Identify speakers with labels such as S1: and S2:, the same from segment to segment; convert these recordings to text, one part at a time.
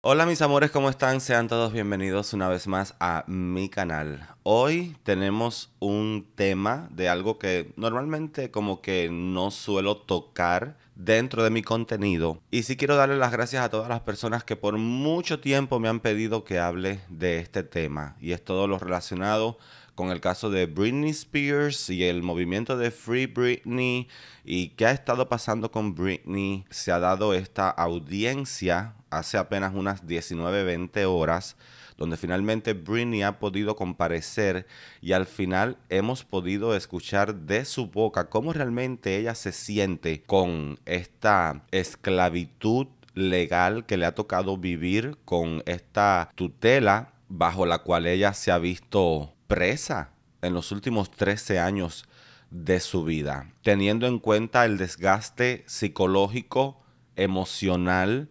S1: Hola mis amores, ¿cómo están? Sean todos bienvenidos una vez más a mi canal. Hoy tenemos un tema de algo que normalmente como que no suelo tocar dentro de mi contenido. Y sí quiero darle las gracias a todas las personas que por mucho tiempo me han pedido que hable de este tema. Y es todo lo relacionado con el caso de Britney Spears y el movimiento de Free Britney y qué ha estado pasando con Britney. Se ha dado esta audiencia hace apenas unas 19-20 horas, donde finalmente Britney ha podido comparecer y al final hemos podido escuchar de su boca cómo realmente ella se siente con esta esclavitud legal que le ha tocado vivir, con esta tutela bajo la cual ella se ha visto presa en los últimos 13 años de su vida, teniendo en cuenta el desgaste psicológico, emocional,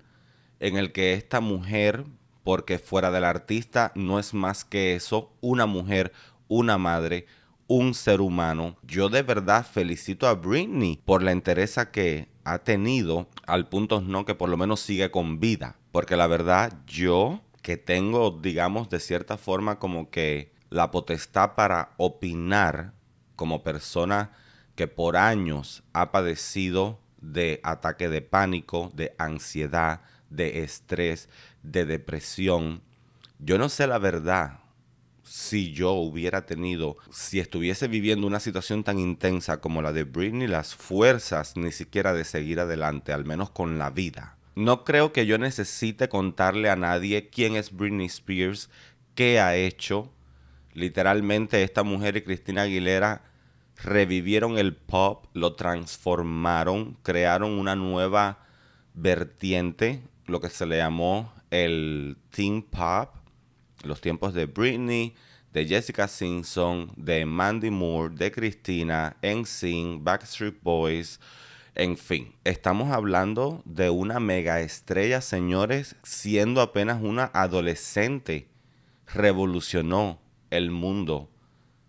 S1: en el que esta mujer, porque fuera del artista no es más que eso, una mujer, una madre, un ser humano. Yo de verdad felicito a Britney por la entereza que ha tenido al punto no que por lo menos sigue con vida. Porque la verdad yo que tengo, digamos, de cierta forma como que la potestad para opinar como persona que por años ha padecido de ataque de pánico, de ansiedad, de estrés, de depresión. Yo no sé la verdad si yo hubiera tenido, si estuviese viviendo una situación tan intensa como la de Britney, las fuerzas ni siquiera de seguir adelante, al menos con la vida. No creo que yo necesite contarle a nadie quién es Britney Spears, qué ha hecho. Literalmente esta mujer y Cristina Aguilera revivieron el pop, lo transformaron, crearon una nueva vertiente lo que se le llamó el teen pop, los tiempos de Britney, de Jessica Simpson, de Mandy Moore, de Christina, NSYNC, Backstreet Boys, en fin, estamos hablando de una mega estrella, señores, siendo apenas una adolescente, revolucionó el mundo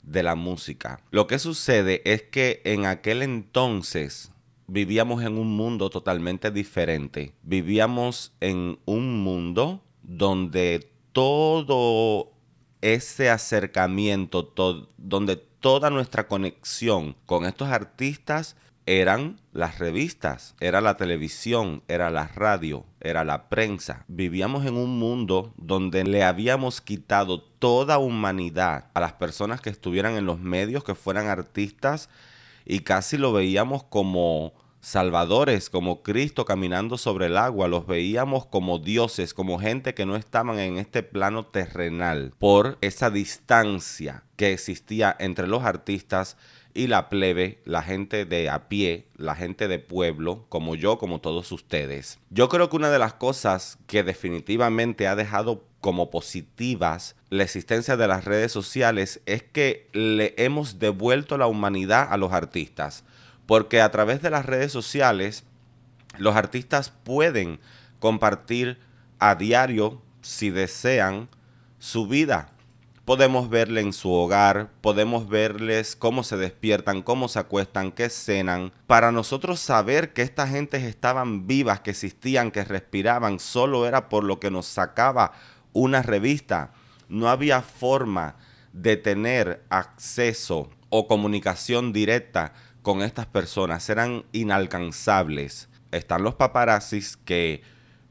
S1: de la música. Lo que sucede es que en aquel entonces vivíamos en un mundo totalmente diferente. Vivíamos en un mundo donde todo ese acercamiento, donde toda nuestra conexión con estos artistas eran las revistas, era la televisión, era la radio, era la prensa. Vivíamos en un mundo donde le habíamos quitado toda humanidad a las personas que estuvieran en los medios, que fueran artistas, y casi lo veíamos como salvadores, como Cristo caminando sobre el agua, los veíamos como dioses, como gente que no estaban en este plano terrenal por esa distancia que existía entre los artistas y la plebe, la gente de a pie, la gente de pueblo, como yo, como todos ustedes. Yo creo que una de las cosas que definitivamente ha dejado como positivas la existencia de las redes sociales es que le hemos devuelto la humanidad a los artistas, porque a través de las redes sociales los artistas pueden compartir a diario, si desean, su vida. Podemos verle en su hogar, podemos verles cómo se despiertan, cómo se acuestan, qué cenan. Para nosotros saber que estas gentes estaban vivas, que existían, que respiraban, solo era por lo que nos sacaba una revista. No había forma de tener acceso o comunicación directa con estas personas. Eran inalcanzables. Están los paparazzis que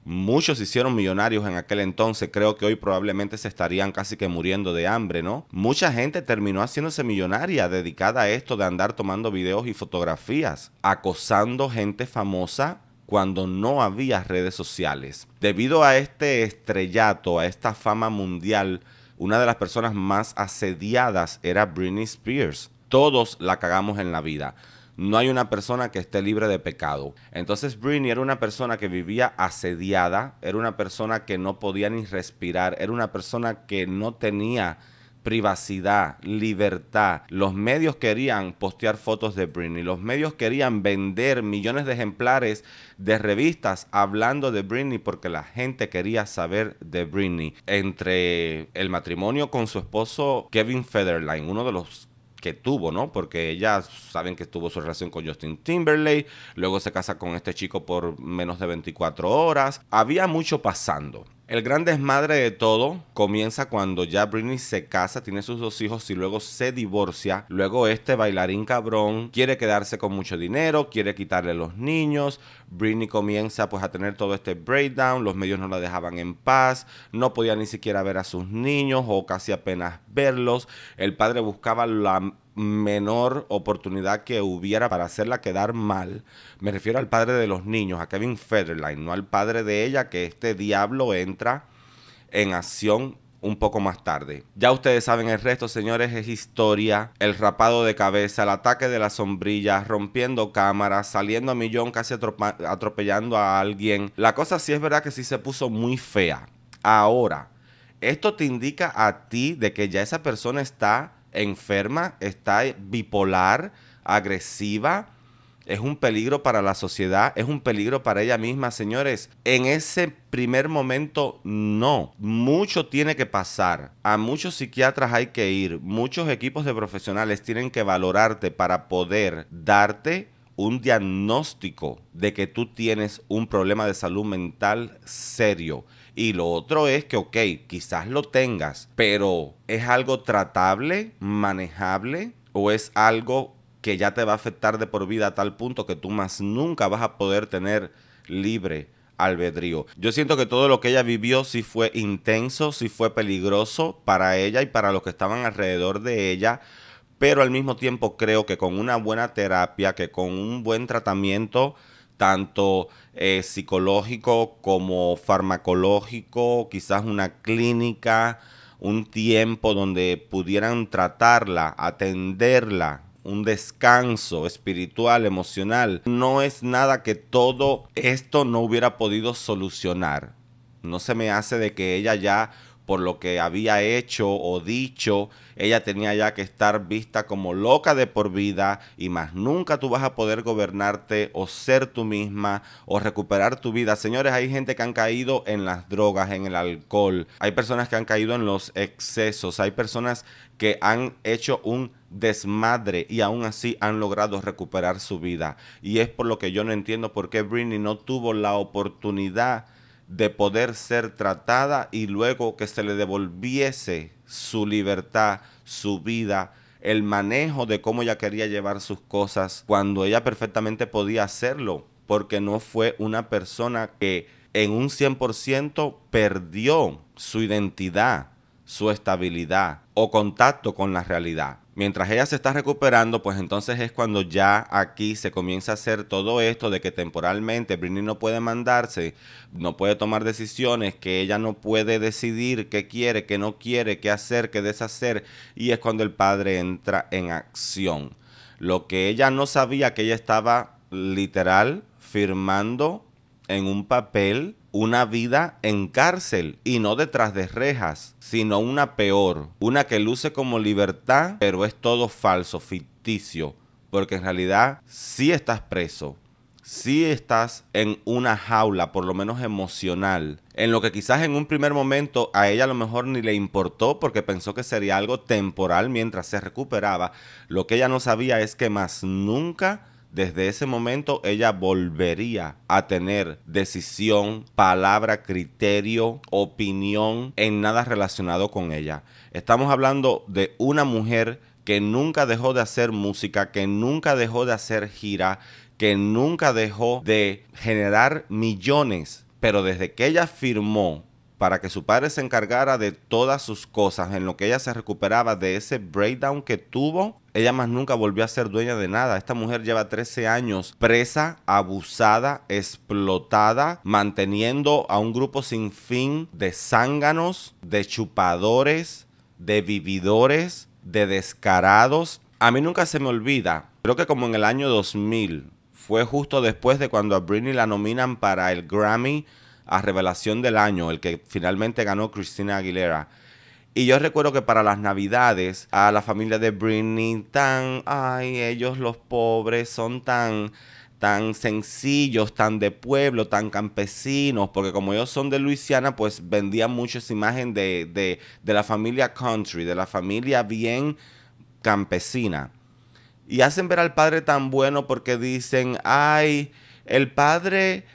S1: muchos hicieron millonarios en aquel entonces. Creo que hoy probablemente se estarían casi que muriendo de hambre, ¿no? Mucha gente terminó haciéndose millonaria dedicada a esto de andar tomando videos y fotografías, acosando gente famosa cuando no había redes sociales. Debido a este estrellato, a esta fama mundial, una de las personas más asediadas era Britney Spears. Todos la cagamos en la vida. No hay una persona que esté libre de pecado. Entonces Britney era una persona que vivía asediada, era una persona que no podía ni respirar, era una persona que no tenía privacidad, libertad. Los medios querían postear fotos de Britney, los medios querían vender millones de ejemplares de revistas hablando de Britney porque la gente quería saber de Britney. Entre el matrimonio con su esposo Kevin Federline, uno de los que tuvo, ¿no? Porque ella saben que tuvo su relación con Justin Timberlake, luego se casa con este chico por menos de 24 horas. Había mucho pasando. El gran desmadre de todo comienza cuando ya Britney se casa, tiene sus dos hijos y luego se divorcia. Luego este bailarín cabrón quiere quedarse con mucho dinero, quiere quitarle los niños, Britney comienza pues a tener todo este breakdown, los medios no la dejaban en paz, no podía ni siquiera ver a sus niños o casi apenas verlos, el padre buscaba la menor oportunidad que hubiera para hacerla quedar mal. Me refiero al padre de los niños, a Kevin Federline, no al padre de ella, que este diablo entra en acción un poco más tarde. Ya ustedes saben el resto, señores, es historia. El rapado de cabeza, el ataque de la sombrilla, rompiendo cámaras, saliendo a millón, casi atropellando a alguien. La cosa sí es verdad que sí se puso muy fea. Ahora, esto te indica a ti de que ya esa persona está enferma, está bipolar, agresiva es un peligro para la sociedad, es un peligro para ella misma, señores. En ese primer momento, no. Mucho tiene que pasar. A muchos psiquiatras hay que ir, muchos equipos de profesionales tienen que valorarte para poder darte un diagnóstico de que tú tienes un problema de salud mental serio. Y lo otro es que, ok, quizás lo tengas, pero ¿es algo tratable, manejable o es algo que ya te va a afectar de por vida a tal punto que tú más nunca vas a poder tener libre albedrío. Yo siento que todo lo que ella vivió sí fue intenso, sí fue peligroso para ella y para los que estaban alrededor de ella, pero al mismo tiempo creo que con una buena terapia, que con un buen tratamiento, tanto eh, psicológico como farmacológico, quizás una clínica, un tiempo donde pudieran tratarla, atenderla, un descanso espiritual, emocional. No es nada que todo esto no hubiera podido solucionar. No se me hace de que ella ya por lo que había hecho o dicho, ella tenía ya que estar vista como loca de por vida y más nunca tú vas a poder gobernarte o ser tú misma o recuperar tu vida. Señores, hay gente que han caído en las drogas, en el alcohol, hay personas que han caído en los excesos, hay personas que han hecho un desmadre y aún así han logrado recuperar su vida. Y es por lo que yo no entiendo por qué Britney no tuvo la oportunidad de poder ser tratada y luego que se le devolviese su libertad, su vida, el manejo de cómo ella quería llevar sus cosas, cuando ella perfectamente podía hacerlo, porque no fue una persona que en un 100% perdió su identidad, su estabilidad o contacto con la realidad. Mientras ella se está recuperando, pues entonces es cuando ya aquí se comienza a hacer todo esto de que temporalmente Britney no puede mandarse, no puede tomar decisiones, que ella no puede decidir qué quiere, qué no quiere, qué hacer, qué deshacer. Y es cuando el padre entra en acción. Lo que ella no sabía que ella estaba literal firmando en un papel una vida en cárcel y no detrás de rejas, sino una peor, una que luce como libertad, pero es todo falso, ficticio, porque en realidad sí estás preso, sí estás en una jaula, por lo menos emocional, en lo que quizás en un primer momento a ella a lo mejor ni le importó porque pensó que sería algo temporal mientras se recuperaba, lo que ella no sabía es que más nunca desde ese momento ella volvería a tener decisión, palabra, criterio, opinión en nada relacionado con ella. Estamos hablando de una mujer que nunca dejó de hacer música, que nunca dejó de hacer gira, que nunca dejó de generar millones, pero desde que ella firmó para que su padre se encargara de todas sus cosas, en lo que ella se recuperaba de ese breakdown que tuvo, ella más nunca volvió a ser dueña de nada. Esta mujer lleva 13 años presa, abusada, explotada, manteniendo a un grupo sin fin de zánganos, de chupadores, de vividores, de descarados. A mí nunca se me olvida, creo que como en el año 2000, fue justo después de cuando a Britney la nominan para el Grammy a Revelación del Año, el que finalmente ganó Christina Aguilera. Y yo recuerdo que para las navidades, a la familia de Britney, tan, ay, ellos los pobres son tan tan sencillos, tan de pueblo, tan campesinos, porque como ellos son de Luisiana, pues vendían muchas imágenes imagen de, de la familia country, de la familia bien campesina. Y hacen ver al padre tan bueno porque dicen, ay, el padre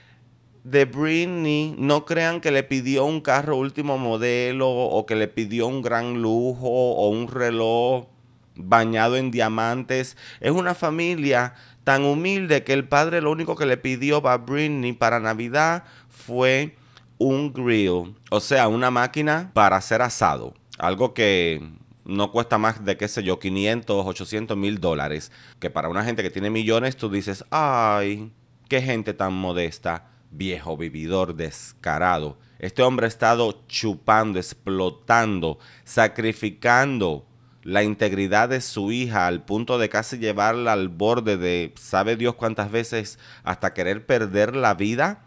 S1: de Britney, no crean que le pidió un carro último modelo o que le pidió un gran lujo o un reloj bañado en diamantes. Es una familia tan humilde que el padre lo único que le pidió a Britney para Navidad fue un grill, o sea, una máquina para hacer asado, algo que no cuesta más de, qué sé yo, 500, 800 mil dólares, que para una gente que tiene millones tú dices, ay, qué gente tan modesta viejo vividor descarado. Este hombre ha estado chupando, explotando, sacrificando la integridad de su hija al punto de casi llevarla al borde de, sabe Dios cuántas veces, hasta querer perder la vida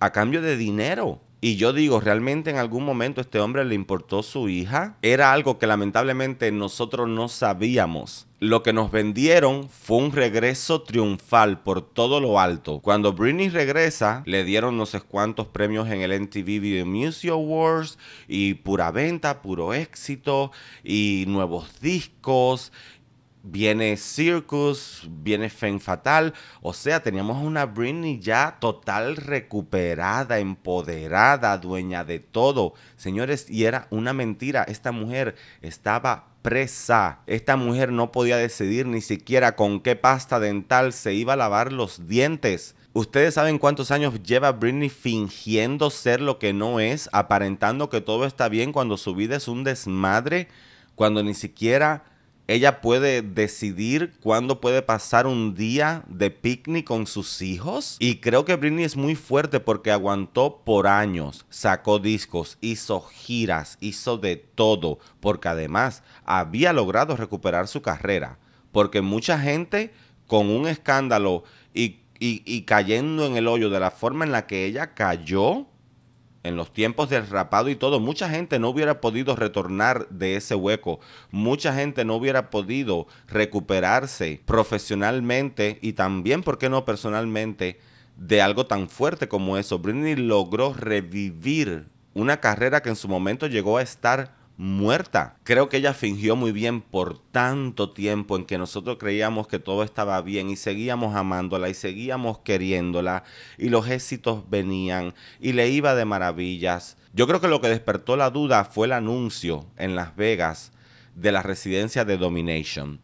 S1: a cambio de dinero. Y yo digo, ¿realmente en algún momento este hombre le importó su hija? Era algo que lamentablemente nosotros no sabíamos. Lo que nos vendieron fue un regreso triunfal por todo lo alto. Cuando Britney regresa, le dieron no sé cuántos premios en el MTV Video Music Awards y pura venta, puro éxito y nuevos discos viene Circus, viene Fen Fatal. O sea, teníamos una Britney ya total recuperada, empoderada, dueña de todo. Señores, y era una mentira. Esta mujer estaba presa. Esta mujer no podía decidir ni siquiera con qué pasta dental se iba a lavar los dientes. Ustedes saben cuántos años lleva Britney fingiendo ser lo que no es, aparentando que todo está bien cuando su vida es un desmadre, cuando ni siquiera ella puede decidir cuándo puede pasar un día de picnic con sus hijos. Y creo que Britney es muy fuerte porque aguantó por años, sacó discos, hizo giras, hizo de todo, porque además había logrado recuperar su carrera. Porque mucha gente con un escándalo y, y cayendo en el hoyo de la forma en la que ella cayó, en los tiempos del rapado y todo, mucha gente no hubiera podido retornar de ese hueco, mucha gente no hubiera podido recuperarse profesionalmente y también, ¿por qué no personalmente? de algo tan fuerte como eso. Britney logró revivir una carrera que en su momento llegó a estar muerta. Creo que ella fingió muy bien por tanto tiempo en que nosotros creíamos que todo estaba bien y seguíamos amándola y seguíamos queriéndola y los éxitos venían y le iba de maravillas. Yo creo que lo que despertó la duda fue el anuncio en Las Vegas de la residencia de Domination.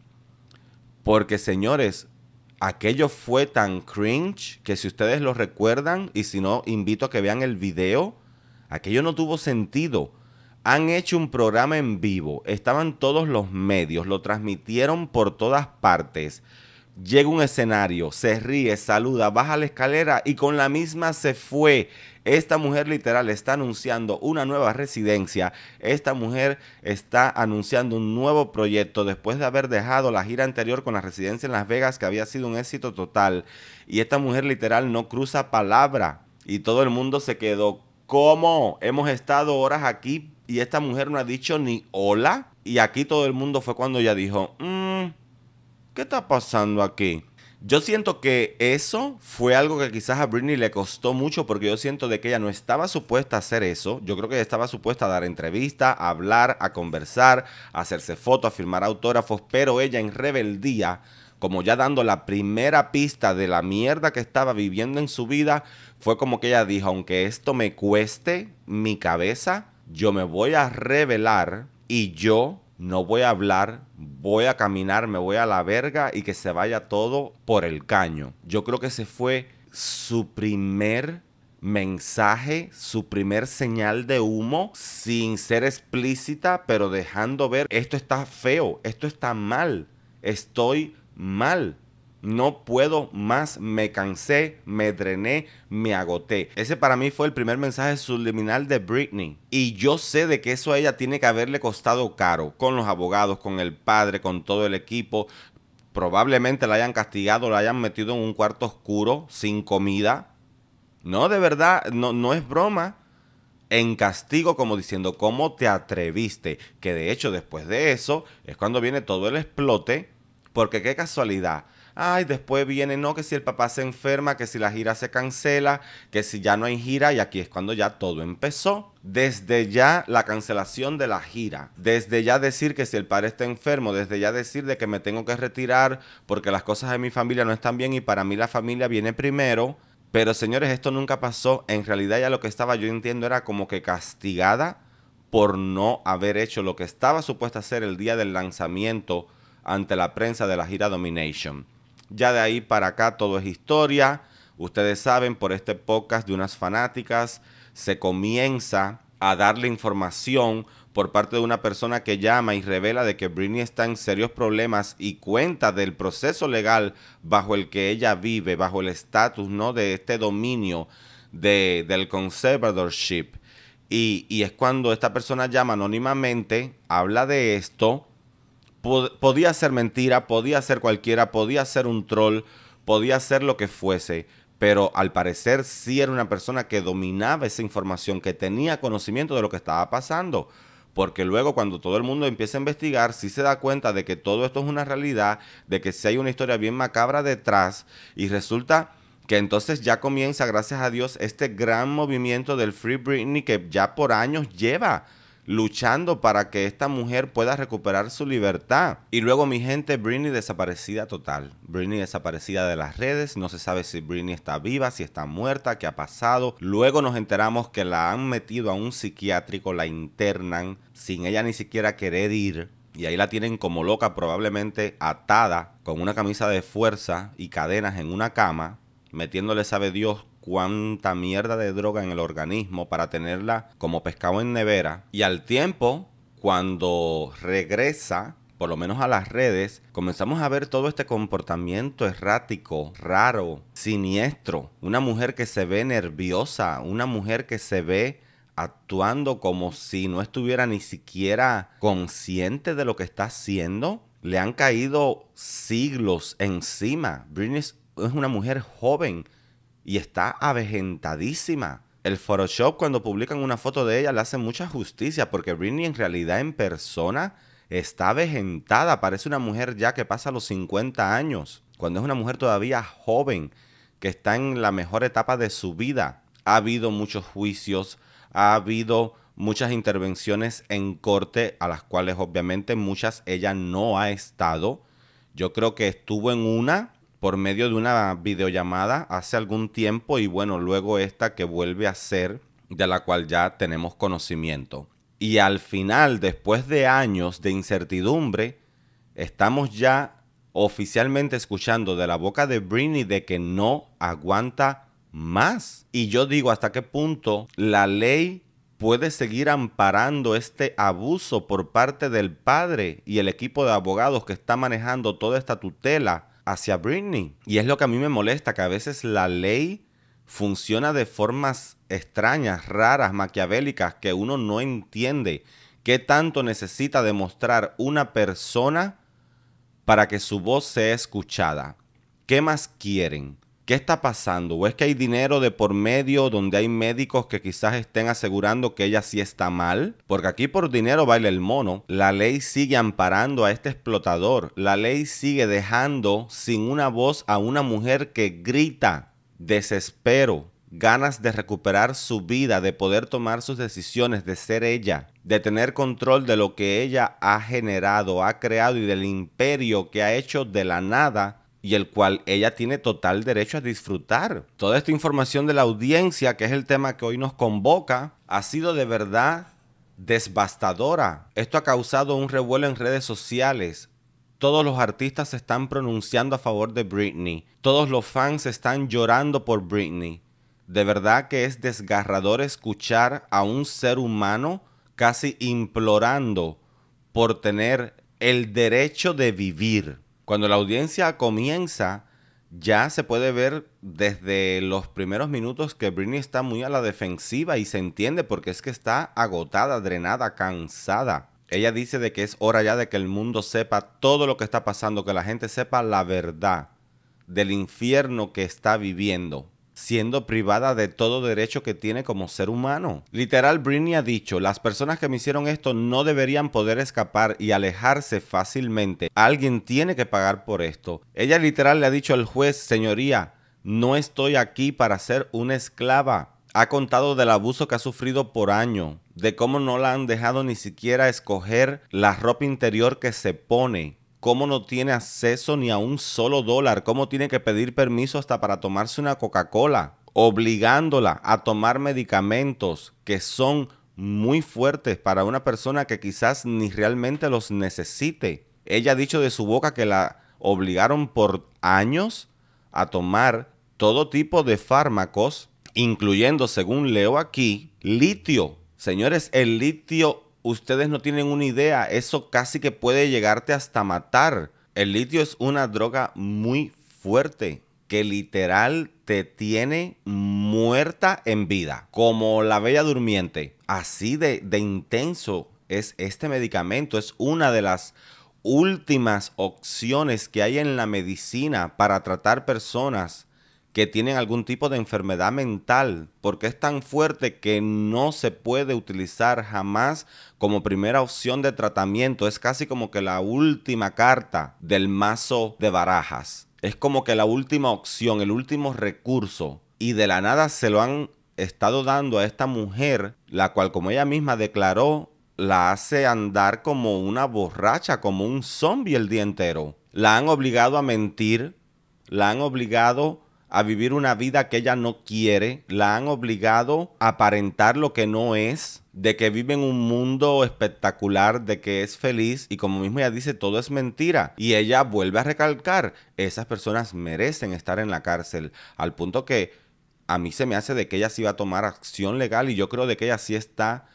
S1: Porque señores, aquello fue tan cringe que si ustedes lo recuerdan y si no, invito a que vean el video, aquello no tuvo sentido han hecho un programa en vivo, estaban todos los medios, lo transmitieron por todas partes. Llega un escenario, se ríe, saluda, baja la escalera y con la misma se fue. Esta mujer literal está anunciando una nueva residencia. Esta mujer está anunciando un nuevo proyecto después de haber dejado la gira anterior con la residencia en Las Vegas que había sido un éxito total. Y esta mujer literal no cruza palabra. Y todo el mundo se quedó. ¿Cómo? Hemos estado horas aquí y esta mujer no ha dicho ni hola. Y aquí todo el mundo fue cuando ella dijo, mm, ¿qué está pasando aquí? Yo siento que eso fue algo que quizás a Britney le costó mucho porque yo siento de que ella no estaba supuesta a hacer eso. Yo creo que ella estaba supuesta a dar entrevistas, a hablar, a conversar, a hacerse fotos, a firmar autógrafos, pero ella en rebeldía, como ya dando la primera pista de la mierda que estaba viviendo en su vida, fue como que ella dijo, aunque esto me cueste mi cabeza, yo me voy a revelar y yo no voy a hablar, voy a caminar, me voy a la verga y que se vaya todo por el caño. Yo creo que ese fue su primer mensaje, su primer señal de humo, sin ser explícita, pero dejando ver, esto está feo, esto está mal, estoy mal no puedo más, me cansé, me drené, me agoté. Ese para mí fue el primer mensaje subliminal de Britney. Y yo sé de que eso a ella tiene que haberle costado caro, con los abogados, con el padre, con todo el equipo. Probablemente la hayan castigado, la hayan metido en un cuarto oscuro, sin comida. No, de verdad, no, no es broma en castigo como diciendo, ¿cómo te atreviste? Que de hecho después de eso es cuando viene todo el explote, porque qué casualidad, ay, después viene, no, que si el papá se enferma, que si la gira se cancela, que si ya no hay gira, y aquí es cuando ya todo empezó. Desde ya la cancelación de la gira, desde ya decir que si el padre está enfermo, desde ya decir de que me tengo que retirar porque las cosas de mi familia no están bien y para mí la familia viene primero. Pero señores, esto nunca pasó. En realidad ya lo que estaba yo entiendo era como que castigada por no haber hecho lo que estaba supuesta hacer el día del lanzamiento ante la prensa de la gira Domination. Ya de ahí para acá todo es historia. Ustedes saben, por este podcast de unas fanáticas se comienza a darle información por parte de una persona que llama y revela de que Britney está en serios problemas y cuenta del proceso legal bajo el que ella vive, bajo el estatus ¿no? de este dominio del conservatorship. Y, y es cuando esta persona llama anónimamente, habla de esto, podía ser mentira, podía ser cualquiera, podía ser un troll, podía ser lo que fuese, pero al parecer sí era una persona que dominaba esa información, que tenía conocimiento de lo que estaba pasando. Porque luego cuando todo el mundo empieza a investigar, sí se da cuenta de que todo esto es una realidad, de que sí hay una historia bien macabra detrás y resulta que entonces ya comienza, gracias a Dios, este gran movimiento del Free Britney que ya por años lleva luchando para que esta mujer pueda recuperar su libertad. Y luego mi gente, Britney desaparecida total. Britney desaparecida de las redes, no se sabe si Britney está viva, si está muerta, qué ha pasado. Luego nos enteramos que la han metido a un psiquiátrico, la internan, sin ella ni siquiera querer ir. Y ahí la tienen como loca, probablemente atada, con una camisa de fuerza y cadenas en una cama, metiéndole, sabe Dios, cuánta mierda de droga en el organismo para tenerla como pescado en nevera. Y al tiempo, cuando regresa, por lo menos a las redes, comenzamos a ver todo este comportamiento errático, raro, siniestro. Una mujer que se ve nerviosa, una mujer que se ve actuando como si no estuviera ni siquiera consciente de lo que está haciendo. Le han caído siglos encima. Britney es una mujer joven y está avejentadísima. El Photoshop cuando publican una foto de ella le hace mucha justicia porque Britney en realidad en persona está avejentada, parece una mujer ya que pasa los 50 años, cuando es una mujer todavía joven, que está en la mejor etapa de su vida. Ha habido muchos juicios, ha habido muchas intervenciones en corte, a las cuales obviamente muchas ella no ha estado. Yo creo que estuvo en una por medio de una videollamada hace algún tiempo y bueno, luego esta que vuelve a ser de la cual ya tenemos conocimiento. Y al final, después de años de incertidumbre, estamos ya oficialmente escuchando de la boca de Britney de que no aguanta más. Y yo digo hasta qué punto la ley puede seguir amparando este abuso por parte del padre y el equipo de abogados que está manejando toda esta tutela hacia Britney. Y es lo que a mí me molesta, que a veces la ley funciona de formas extrañas, raras, maquiavélicas, que uno no entiende. ¿Qué tanto necesita demostrar una persona para que su voz sea escuchada? ¿Qué más quieren? ¿Qué está pasando? ¿O es que hay dinero de por medio donde hay médicos que quizás estén asegurando que ella sí está mal? Porque aquí por dinero baila el mono. La ley sigue amparando a este explotador. La ley sigue dejando sin una voz a una mujer que grita desespero, ganas de recuperar su vida, de poder tomar sus decisiones, de ser ella, de tener control de lo que ella ha generado, ha creado y del imperio que ha hecho de la nada y el cual ella tiene total derecho a disfrutar. Toda esta información de la audiencia, que es el tema que hoy nos convoca, ha sido de verdad devastadora Esto ha causado un revuelo en redes sociales. Todos los artistas se están pronunciando a favor de Britney. Todos los fans están llorando por Britney. De verdad que es desgarrador escuchar a un ser humano casi implorando por tener el derecho de vivir. Cuando la audiencia comienza, ya se puede ver desde los primeros minutos que Britney está muy a la defensiva y se entiende porque es que está agotada, drenada, cansada. Ella dice de que es hora ya de que el mundo sepa todo lo que está pasando, que la gente sepa la verdad del infierno que está viviendo siendo privada de todo derecho que tiene como ser humano. Literal, Britney ha dicho, las personas que me hicieron esto no deberían poder escapar y alejarse fácilmente. Alguien tiene que pagar por esto. Ella literal le ha dicho al juez, señoría, no estoy aquí para ser una esclava. Ha contado del abuso que ha sufrido por año, de cómo no la han dejado ni siquiera escoger la ropa interior que se pone cómo no tiene acceso ni a un solo dólar, cómo tiene que pedir permiso hasta para tomarse una Coca-Cola, obligándola a tomar medicamentos que son muy fuertes para una persona que quizás ni realmente los necesite. Ella ha dicho de su boca que la obligaron por años a tomar todo tipo de fármacos, incluyendo, según leo aquí, litio. Señores, el litio ustedes no tienen una idea, eso casi que puede llegarte hasta matar. El litio es una droga muy fuerte que literal te tiene muerta en vida, como la bella durmiente. Así de, de intenso es este medicamento, es una de las últimas opciones que hay en la medicina para tratar personas que tienen algún tipo de enfermedad mental, porque es tan fuerte que no se puede utilizar jamás como primera opción de tratamiento. Es casi como que la última carta del mazo de barajas. Es como que la última opción, el último recurso. Y de la nada se lo han estado dando a esta mujer, la cual, como ella misma declaró, la hace andar como una borracha, como un zombie el día entero. La han obligado a mentir, la han obligado a vivir una vida que ella no quiere, la han obligado a aparentar lo que no es, de que vive en un mundo espectacular, de que es feliz y como mismo ella dice, todo es mentira. Y ella vuelve a recalcar, esas personas merecen estar en la cárcel, al punto que a mí se me hace de que ella sí va a tomar acción legal y yo creo de que ella sí está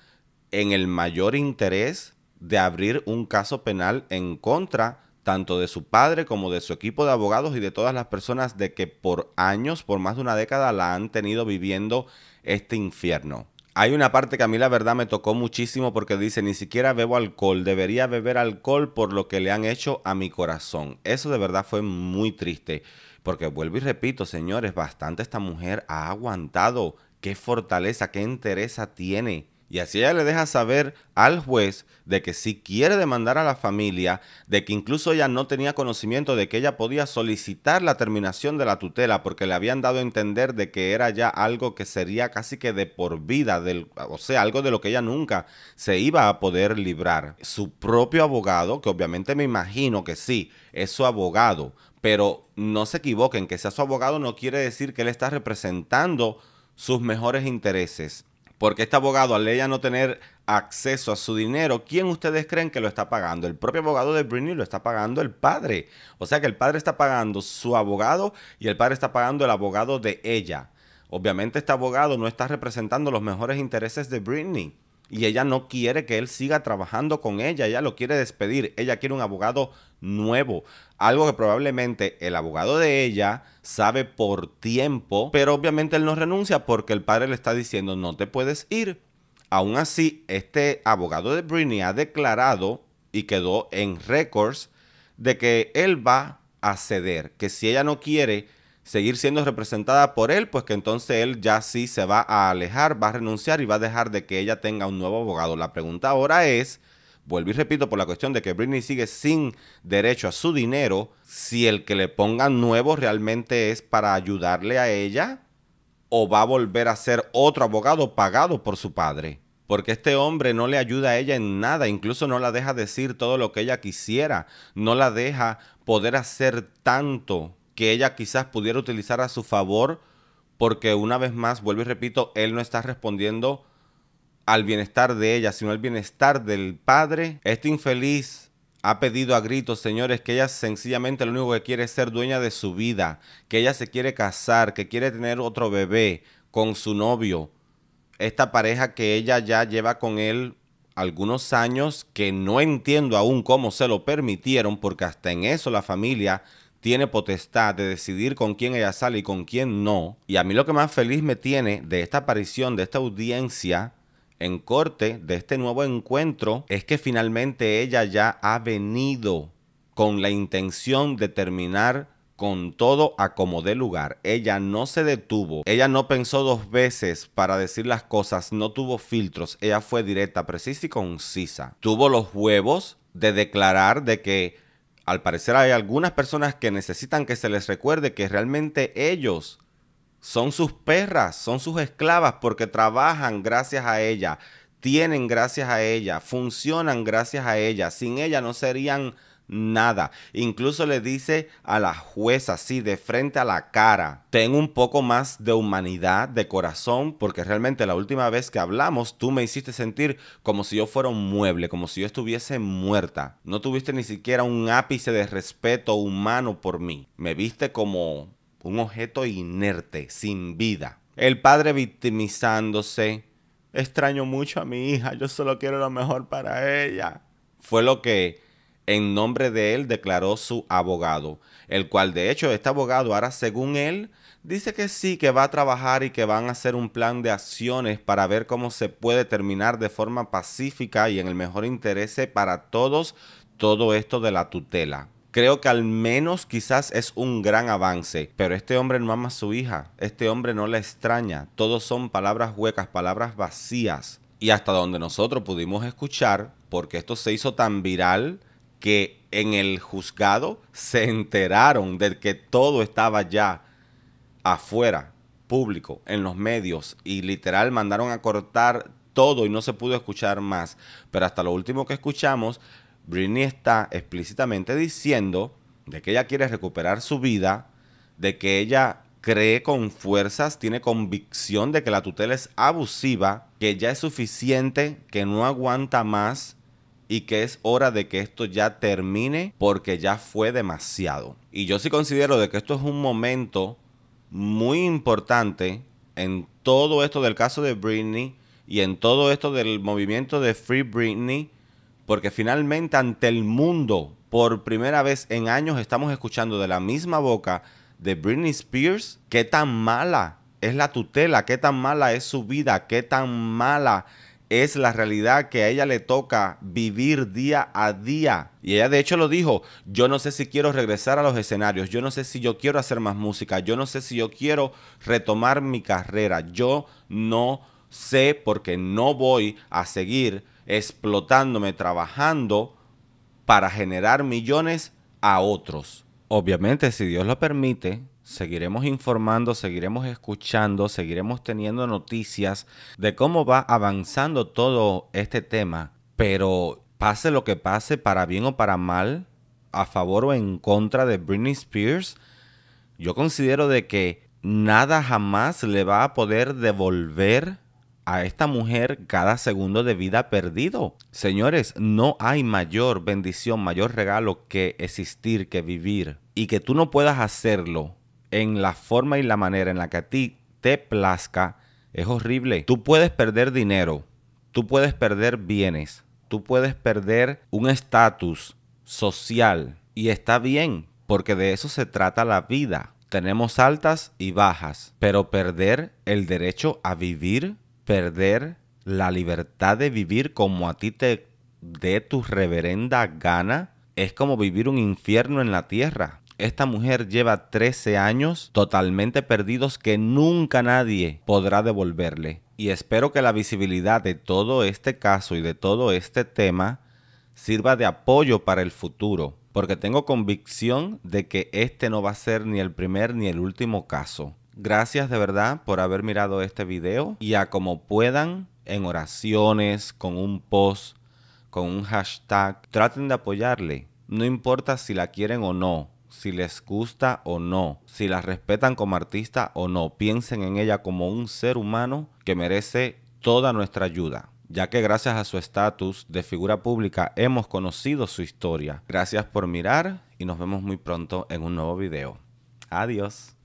S1: en el mayor interés de abrir un caso penal en contra tanto de su padre como de su equipo de abogados y de todas las personas de que por años, por más de una década, la han tenido viviendo este infierno. Hay una parte que a mí la verdad me tocó muchísimo porque dice, ni siquiera bebo alcohol, debería beber alcohol por lo que le han hecho a mi corazón. Eso de verdad fue muy triste, porque vuelvo y repito, señores, bastante esta mujer ha aguantado, qué fortaleza, qué entereza tiene. Y así ella le deja saber al juez de que si quiere demandar a la familia, de que incluso ella no tenía conocimiento de que ella podía solicitar la terminación de la tutela porque le habían dado a entender de que era ya algo que sería casi que de por vida, del, o sea, algo de lo que ella nunca se iba a poder librar. Su propio abogado, que obviamente me imagino que sí, es su abogado, pero no se equivoquen, que sea su abogado no quiere decir que él está representando sus mejores intereses porque este abogado, al ella no tener acceso a su dinero, ¿quién ustedes creen que lo está pagando? El propio abogado de Britney lo está pagando el padre. O sea que el padre está pagando su abogado y el padre está pagando el abogado de ella. Obviamente este abogado no está representando los mejores intereses de Britney y ella no quiere que él siga trabajando con ella, ella lo quiere despedir, ella quiere un abogado nuevo, algo que probablemente el abogado de ella sabe por tiempo, pero obviamente él no renuncia porque el padre le está diciendo no te puedes ir. Aún así, este abogado de Britney ha declarado y quedó en récords de que él va a ceder, que si ella no quiere seguir siendo representada por él, pues que entonces él ya sí se va a alejar, va a renunciar y va a dejar de que ella tenga un nuevo abogado. La pregunta ahora es, vuelvo y repito, por la cuestión de que Britney sigue sin derecho a su dinero, si el que le ponga nuevo realmente es para ayudarle a ella o va a volver a ser otro abogado pagado por su padre. Porque este hombre no le ayuda a ella en nada, incluso no la deja decir todo lo que ella quisiera, no la deja poder hacer tanto que ella quizás pudiera utilizar a su favor, porque una vez más, vuelvo y repito, él no está respondiendo al bienestar de ella, sino al bienestar del padre. Este infeliz ha pedido a gritos, señores, que ella sencillamente lo único que quiere es ser dueña de su vida, que ella se quiere casar, que quiere tener otro bebé con su novio. Esta pareja que ella ya lleva con él algunos años, que no entiendo aún cómo se lo permitieron, porque hasta en eso la familia tiene potestad de decidir con quién ella sale y con quién no. Y a mí lo que más feliz me tiene de esta aparición, de esta audiencia en corte, de este nuevo encuentro, es que finalmente ella ya ha venido con la intención de terminar con todo a como dé lugar. Ella no se detuvo, ella no pensó dos veces para decir las cosas, no tuvo filtros, ella fue directa, precisa y concisa. Tuvo los huevos de declarar de que al parecer hay algunas personas que necesitan que se les recuerde que realmente ellos son sus perras, son sus esclavas porque trabajan gracias a ella, tienen gracias a ella, funcionan gracias a ella. Sin ella no serían nada. Incluso le dice a la jueza, así de frente a la cara, ten un poco más de humanidad, de corazón, porque realmente la última vez que hablamos tú me hiciste sentir como si yo fuera un mueble, como si yo estuviese muerta. No tuviste ni siquiera un ápice de respeto humano por mí. Me viste como un objeto inerte, sin vida. El padre victimizándose. Extraño mucho a mi hija, yo solo quiero lo mejor para ella. Fue lo que en nombre de él declaró su abogado, el cual de hecho este abogado ahora según él dice que sí, que va a trabajar y que van a hacer un plan de acciones para ver cómo se puede terminar de forma pacífica y en el mejor interés para todos todo esto de la tutela. Creo que al menos quizás es un gran avance, pero este hombre no ama a su hija, este hombre no la extraña, todos son palabras huecas, palabras vacías. Y hasta donde nosotros pudimos escuchar, porque esto se hizo tan viral que en el juzgado se enteraron de que todo estaba ya afuera, público, en los medios, y literal mandaron a cortar todo y no se pudo escuchar más. Pero hasta lo último que escuchamos, Britney está explícitamente diciendo de que ella quiere recuperar su vida, de que ella cree con fuerzas, tiene convicción de que la tutela es abusiva, que ya es suficiente, que no aguanta más y que es hora de que esto ya termine porque ya fue demasiado. Y yo sí considero de que esto es un momento muy importante en todo esto del caso de Britney y en todo esto del movimiento de Free Britney, porque finalmente ante el mundo, por primera vez en años, estamos escuchando de la misma boca de Britney Spears qué tan mala es la tutela, qué tan mala es su vida, qué tan mala es la realidad que a ella le toca vivir día a día. Y ella de hecho lo dijo, yo no sé si quiero regresar a los escenarios, yo no sé si yo quiero hacer más música, yo no sé si yo quiero retomar mi carrera, yo no sé porque no voy a seguir explotándome, trabajando para generar millones a otros. Obviamente, si Dios lo permite, seguiremos informando, seguiremos escuchando, seguiremos teniendo noticias de cómo va avanzando todo este tema. Pero pase lo que pase, para bien o para mal, a favor o en contra de Britney Spears, yo considero de que nada jamás le va a poder devolver a esta mujer cada segundo de vida perdido. Señores, no hay mayor bendición, mayor regalo que existir, que vivir. Y que tú no puedas hacerlo en la forma y la manera en la que a ti te plazca es horrible. Tú puedes perder dinero, tú puedes perder bienes, tú puedes perder un estatus social y está bien, porque de eso se trata la vida. Tenemos altas y bajas, pero perder el derecho a vivir, perder la libertad de vivir como a ti te dé tu reverenda gana, es como vivir un infierno en la tierra. Esta mujer lleva 13 años totalmente perdidos que nunca nadie podrá devolverle. Y espero que la visibilidad de todo este caso y de todo este tema sirva de apoyo para el futuro, porque tengo convicción de que este no va a ser ni el primer ni el último caso. Gracias de verdad por haber mirado este video y a como puedan, en oraciones, con un post, con un hashtag, traten de apoyarle. No importa si la quieren o no, si les gusta o no, si la respetan como artista o no. Piensen en ella como un ser humano que merece toda nuestra ayuda ya que gracias a su estatus de figura pública hemos conocido su historia. Gracias por mirar y nos vemos muy pronto en un nuevo video. Adiós.